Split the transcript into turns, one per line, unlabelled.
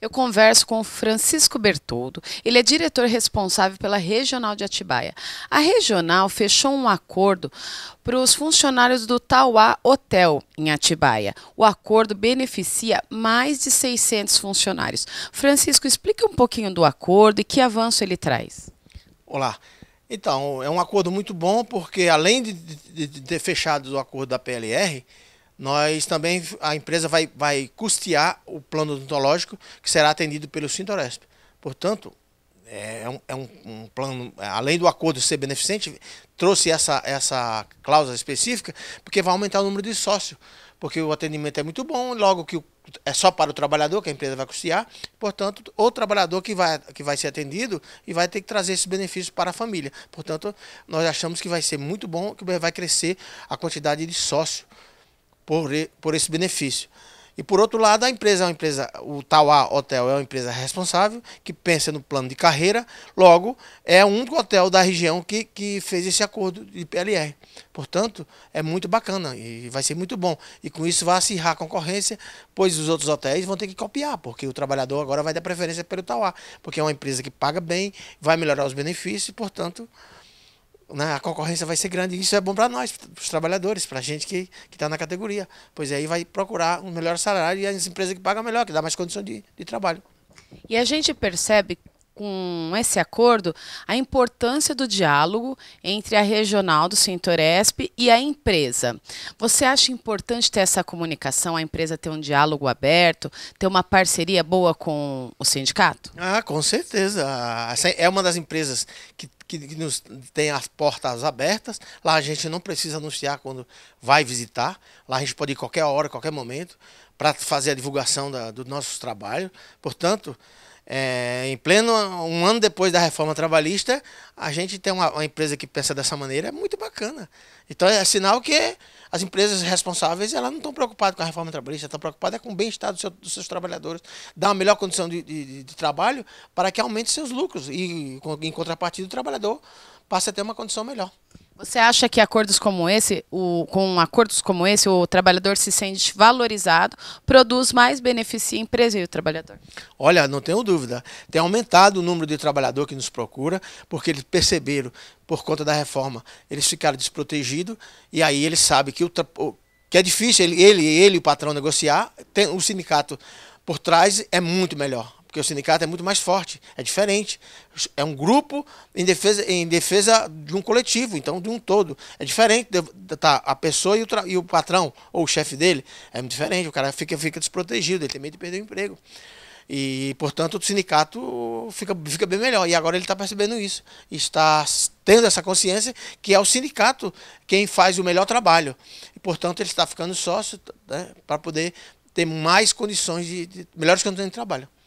Eu converso com Francisco Bertoldo, ele é diretor responsável pela Regional de Atibaia. A Regional fechou um acordo para os funcionários do Tauá Hotel em Atibaia. O acordo beneficia mais de 600 funcionários. Francisco, explica um pouquinho do acordo e que avanço ele traz.
Olá. Então, é um acordo muito bom porque além de ter fechado o acordo da PLR, nós também, a empresa vai, vai custear o plano odontológico que será atendido pelo Sintoresp. Portanto, é, é um, é um, um plano, é, além do acordo ser beneficente, trouxe essa, essa cláusula específica, porque vai aumentar o número de sócios, porque o atendimento é muito bom, logo que o, é só para o trabalhador que a empresa vai custear, portanto, o trabalhador que vai, que vai ser atendido e vai ter que trazer esses benefícios para a família. Portanto, nós achamos que vai ser muito bom, que vai crescer a quantidade de sócios por, por esse benefício. E por outro lado, a empresa é uma empresa, o Tauá Hotel é uma empresa responsável, que pensa no plano de carreira, logo, é o único hotel da região que, que fez esse acordo de PLR. Portanto, é muito bacana e vai ser muito bom. E com isso vai acirrar a concorrência, pois os outros hotéis vão ter que copiar, porque o trabalhador agora vai dar preferência pelo Tauá, porque é uma empresa que paga bem, vai melhorar os benefícios, portanto, né, a concorrência vai ser grande. Isso é bom para nós, para os trabalhadores, para a gente que está na categoria. Pois aí vai procurar
um melhor salário e as empresas que pagam melhor, que dá mais condição de, de trabalho. E a gente percebe com esse acordo a importância do diálogo entre a regional do Sintoresp e a empresa. Você acha importante ter essa comunicação, a empresa ter um diálogo aberto, ter uma parceria boa com o sindicato? Ah, com certeza. Ah, essa é uma das empresas que que, nos, tem as portas abertas.
Lá a gente não precisa anunciar quando vai visitar. Lá a gente pode ir qualquer hora, qualquer momento para fazer a divulgação da, do nosso trabalho. Portanto, é, em pleno um ano depois da reforma trabalhista, a gente tem uma, uma, empresa que pensa dessa maneira é muito bacana. Então é sinal que as empresas responsáveis elas não estão preocupadas com a reforma trabalhista, estão preocupadas é com o bem-estar do seu, dos seus trabalhadores, dar uma melhor condição de, de, de trabalho para que aumente seus lucros e, em contrapartida, o trabalhador passe a ter uma condição melhor.
Você acha que acordos como esse, o, com acordos como esse, o trabalhador se sente valorizado, produz mais benefício a empresa e o trabalhador?
Olha, não tenho dúvida. Tem aumentado o número de trabalhador que nos procura, porque eles perceberam, por conta da reforma, eles ficaram desprotegidos e aí eles sabem que, o, que é difícil ele, ele, ele, o patrão negociar, tem, o sindicato por trás é muito melhor porque o sindicato é muito mais forte, é diferente. É um grupo em defesa, em defesa de um coletivo, então de um todo. É diferente de, de, tá, a pessoa e o, e o patrão, ou o chefe dele, é muito diferente. O cara fica, fica desprotegido, ele tem medo de perder o emprego. E, portanto, o sindicato fica, fica bem melhor. E agora ele está percebendo isso. Está tendo essa consciência que é o sindicato quem faz o melhor trabalho. E, portanto, ele está ficando sócio né, para poder ter mais condições de, de melhores condições de trabalho.